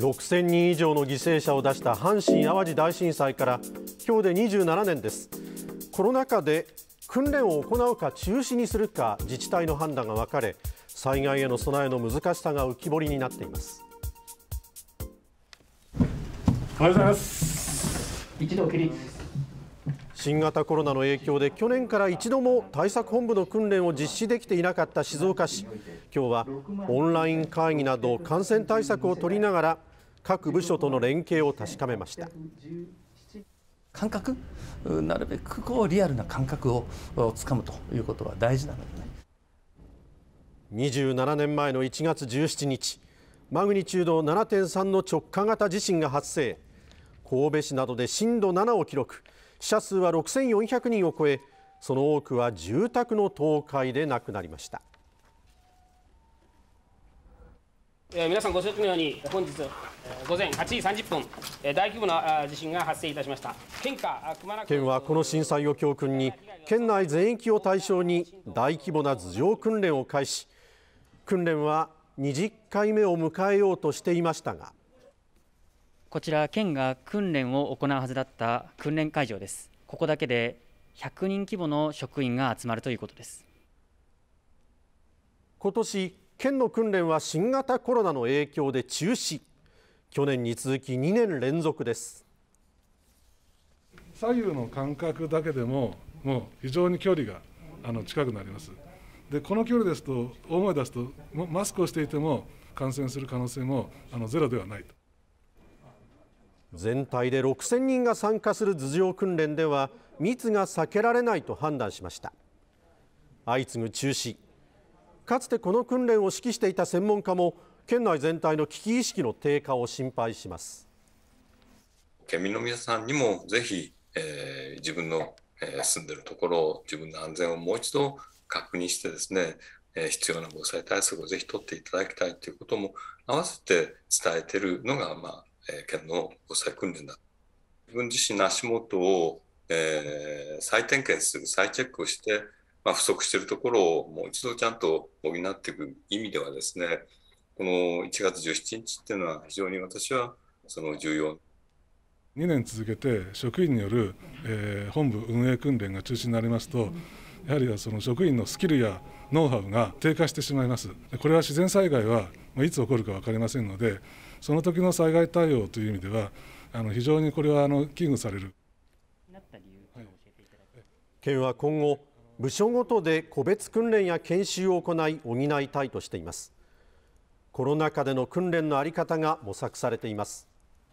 6000人以上の犠牲者を出した阪神・淡路大震災から今日で27年ですコロナ禍で訓練を行うか中止にするか自治体の判断が分かれ災害への備えの難しさが浮き彫りになっていますおはようございます一度起立新型コロナの影響で去年から一度も対策本部の訓練を実施できていなかった静岡市今日はオンライン会議など感染対策を取りながら各部署との連携を確かめました感覚なるべくこうリアルな感覚をつかむということは大事なのでね27年前の1月17日マグニチュード7.3の直下型地震が発生神戸市などで震度7を記録死者数は6400人を超えその多くは住宅の倒壊で亡くなりましたえー、皆さんご承知のように本日、えー、午前8時30分、えー、大規模な地震が発生いたしました県下熊中県はこの震災を教訓に県内全域を対象に大規模な頭上訓練を開始訓練は20回目を迎えようとしていましたがこちら県が訓練を行うはずだった訓練会場ですここだけで100人規模の職員が集まるということです今年県の訓練は新型コロナの影響で中止去年に続き2年連続です左右の間隔だけでももう非常に距離があの近くなりますでこの距離ですと大声出すとマスクをしていても感染する可能性もあのゼロではないと全体で6000人が参加する頭上訓練では密が避けられないと判断しました相次ぐ中止かつてこの訓練を指揮していた専門家も県内全体の危機意識の低下を心配します県民の皆さんにもぜひ、えー、自分の、え住んでるところ自分の安全をもう一度確認してですね、え必要な防災対策をぜひ取っていただきたいということも合わせて伝えてるのが、まあえ県の防災訓練だ自分自身の足元を、えー、再点検する再チェックをしてまあ、不足しているところをもう一度ちゃんと補っていく意味ではですね、この1月17日っていうのは非常に私はその重要。2年続けて職員による、えー、本部運営訓練が中止になりますと、やはりその職員のスキルやノウハウが低下してしまいます。これは自然災害はいつ起こるか分かりませんので、その時の災害対応という意味では、あの非常にこれはあの危惧される。県は今後部署ごとで個別訓練や研修を行い補いたいとしていますコロナ禍での訓練の在り方が模索されています